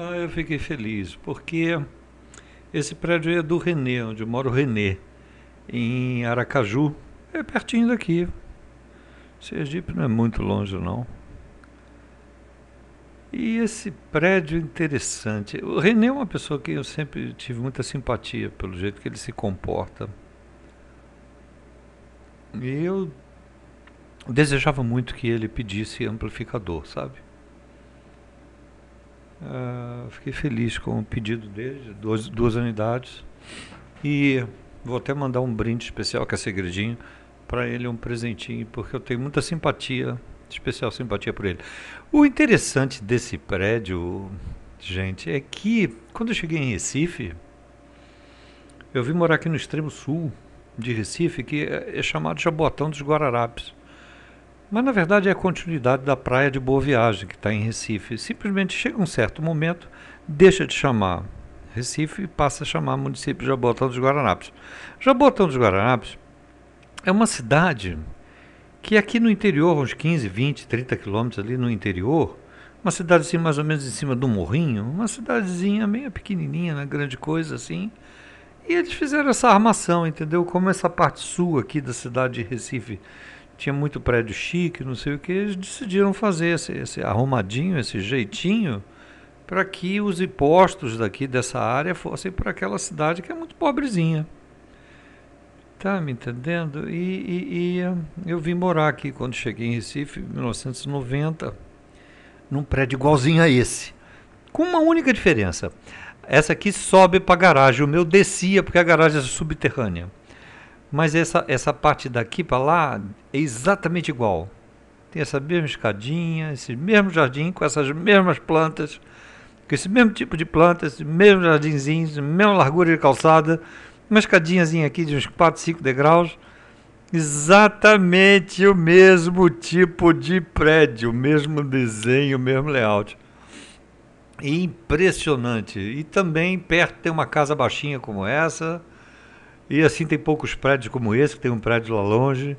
Ah, eu fiquei feliz, porque esse prédio é do Renê, onde mora o Renê, em Aracaju. É pertinho daqui. Sergipe não é muito longe, não. E esse prédio é interessante. O René é uma pessoa que eu sempre tive muita simpatia pelo jeito que ele se comporta. E eu desejava muito que ele pedisse amplificador, sabe? Ah, fiquei feliz com o pedido dele, duas, duas unidades. E vou até mandar um brinde especial, que é segredinho, para ele, um presentinho, porque eu tenho muita simpatia, especial simpatia por ele. O interessante desse prédio, gente, é que quando eu cheguei em Recife, eu vim morar aqui no extremo sul de Recife, que é, é chamado Jabotão dos Guararapes. Mas na verdade é a continuidade da praia de Boa Viagem, que está em Recife. Simplesmente chega um certo momento, deixa de chamar Recife e passa a chamar município de Jabotão dos Guaranapes. Jabotão dos Guaranapes é uma cidade que é aqui no interior, uns 15, 20, 30 quilômetros ali no interior, uma cidade assim mais ou menos em cima do morrinho, uma cidadezinha meio pequenininha, né, grande coisa assim. E eles fizeram essa armação, entendeu? Como essa parte sul aqui da cidade de Recife tinha muito prédio chique, não sei o que, eles decidiram fazer esse, esse arrumadinho, esse jeitinho, para que os impostos daqui dessa área fossem para aquela cidade que é muito pobrezinha. Tá me entendendo? E, e, e, eh, eu vim morar aqui quando cheguei em Recife, em 1990, num prédio igualzinho a esse. Com uma única diferença. Essa aqui sobe para a garagem, o meu descia porque a garagem é subterrânea. Mas essa, essa parte daqui para lá é exatamente igual. Tem essa mesma escadinha, esse mesmo jardim com essas mesmas plantas, com esse mesmo tipo de plantas, esse mesmo jardinzinho, mesma largura de calçada, uma escadinhazinha aqui de uns 4, 5 degraus. Exatamente o mesmo tipo de prédio, o mesmo desenho, o mesmo layout. Impressionante. E também perto tem uma casa baixinha como essa e assim tem poucos prédios como esse, que tem um prédio lá longe.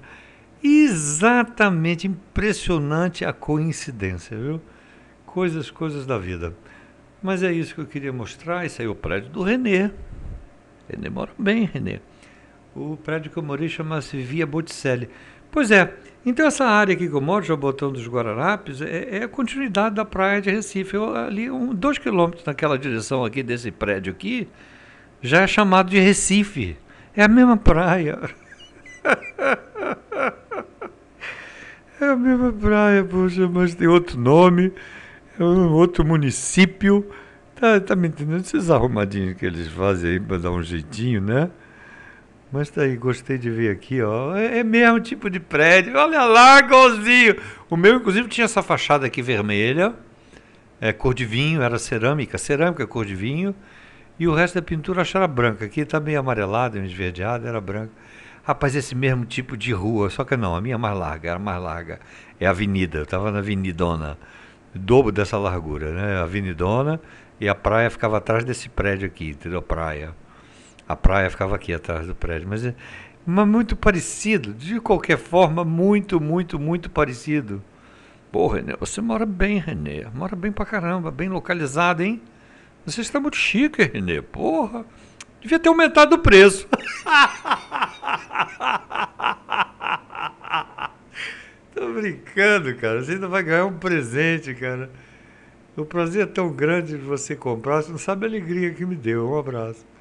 Exatamente, impressionante a coincidência, viu? Coisas, coisas da vida. Mas é isso que eu queria mostrar. Isso aí é o prédio do Renê. Renê mora bem, Renê. O prédio que eu morei chama-se Via Botticelli. Pois é, então essa área aqui que eu moro, já botão dos Guararapes, é, é, a continuidade da praia de Recife. Eu, ali, um, dois quilômetros naquela direção aqui desse prédio aqui, já é chamado de Recife. É a mesma praia. É a mesma praia, poxa, mas tem outro nome, é um outro município. Tá, tá me entendendo? Esses arrumadinhos que eles fazem aí para dar um jeitinho, né? Mas tá aí, gostei de ver aqui, ó. É, é, mesmo tipo de prédio. Olha lá, igualzinho. O meu, inclusive, tinha essa fachada aqui vermelha, é, cor de vinho, era cerâmica, cerâmica, é cor de vinho. E o resto da pintura achara branca. Aqui está meio amarelada, meio esverdeada, era branca. Rapaz, esse mesmo tipo de rua, só que não, a minha é mais larga, era mais larga. É a avenida, eu estava na avenidona, dobro dessa largura, né? A avenidona e a praia ficava atrás desse prédio aqui, entendeu? Praia. A praia ficava aqui atrás do prédio, mas, é, mas muito parecido, de qualquer forma, muito, muito, muito parecido. Pô, René você mora bem, René Mora bem pra caramba, bem localizado, hein? Você está muito chique, Renê. Porra. Devia ter aumentado o preço. Tô brincando, cara. Você ainda vai ganhar um presente, cara. O prazer é tão grande de você comprar, você não sabe a alegria que me deu. Um abraço.